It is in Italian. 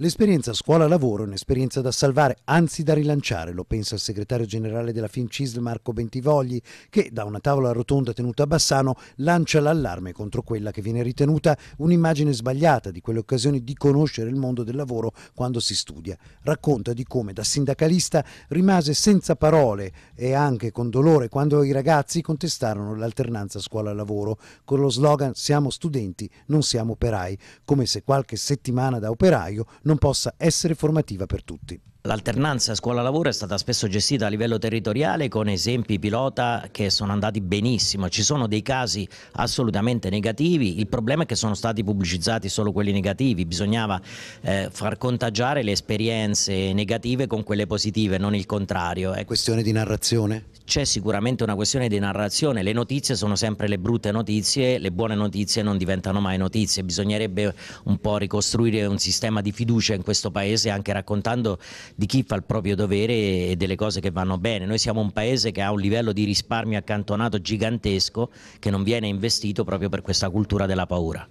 L'esperienza scuola-lavoro è un'esperienza da salvare, anzi da rilanciare, lo pensa il segretario generale della FIMCISL Marco Bentivogli, che da una tavola rotonda tenuta a Bassano lancia l'allarme contro quella che viene ritenuta un'immagine sbagliata di quelle occasioni di conoscere il mondo del lavoro quando si studia. Racconta di come da sindacalista rimase senza parole e anche con dolore quando i ragazzi contestarono l'alternanza scuola-lavoro con lo slogan Siamo studenti, non siamo operai, come se qualche settimana da operaio non possa essere formativa per tutti. L'alternanza scuola-lavoro è stata spesso gestita a livello territoriale con esempi pilota che sono andati benissimo, ci sono dei casi assolutamente negativi, il problema è che sono stati pubblicizzati solo quelli negativi, bisognava eh, far contagiare le esperienze negative con quelle positive, non il contrario. È ecco. Questione di narrazione? c'è sicuramente una questione di narrazione, le notizie sono sempre le brutte notizie, le buone notizie non diventano mai notizie, bisognerebbe un po' ricostruire un sistema di fiducia in questo paese anche raccontando di chi fa il proprio dovere e delle cose che vanno bene. Noi siamo un paese che ha un livello di risparmio accantonato gigantesco che non viene investito proprio per questa cultura della paura.